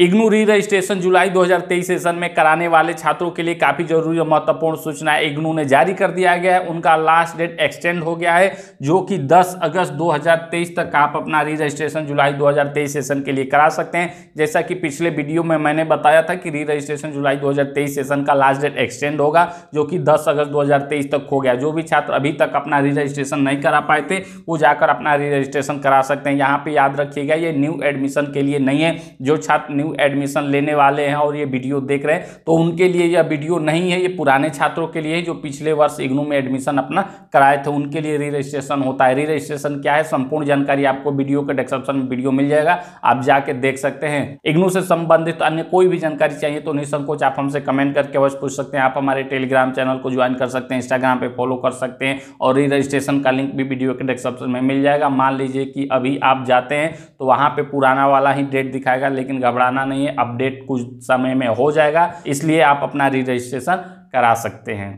इग्नू री रजिस्ट्रेशन जुलाई 2023 सेशन में कराने वाले छात्रों के लिए काफ़ी जरूरी और महत्वपूर्ण सूचना इग्नू ने जारी कर दिया गया है उनका लास्ट डेट एक्सटेंड हो गया है जो कि 10 अगस्त 2023 तक आप अपना री रजिस्ट्रेशन जुलाई 2023 सेशन के लिए करा सकते हैं जैसा कि पिछले वीडियो में मैंने बताया था कि री रजिस्ट्रेशन जुलाई दो सेशन का लास्ट डेट एक्सटेंड होगा जो कि दस अगस्त दो तक हो गया जो भी छात्र अभी तक अपना री रजिस्ट्रेशन नहीं करा पाए थे वो जाकर अपना री रजिस्ट्रेशन करा सकते हैं यहाँ पर याद रखिएगा ये न्यू एडमिशन के लिए नहीं है जो छात्र न्यू न्यू एडमिशन लेने वाले हैं और ये वीडियो देख रहे हैं तो उनके लिए यह वीडियो नहीं है ये पुराने छात्रों के लिए जो पिछले वर्ष इग्नू में एडमिशन अपना कराए थे उनके लिए री रजिस्ट्रेशन होता है री रजिस्ट्रेशन क्या है संपूर्ण जानकारी आपको वीडियो के डिस्क्रिप्शन में वीडियो मिल जाएगा आप जाके देख सकते हैं इग्नू से संबंधित अन्य कोई भी जानकारी चाहिए तो निसंकोच आप हमसे कमेंट करके अवश्य पूछ सकते हैं आप हमारे टेलीग्राम चैनल को ज्वाइन कर सकते हैं इंस्टाग्राम पर फॉलो कर सकते हैं और री रजिस्ट्रेशन का लिंक भी वीडियो के डिस्क्रिप्शन में मिल जाएगा मान लीजिए कि अभी आप जाते हैं तो वहाँ पे पुराना वाला ही डेट दिखाएगा लेकिन घबरा कराना नहीं है अपडेट कुछ समय में हो जाएगा इसलिए आप अपना री रजिस्ट्रेशन करा सकते हैं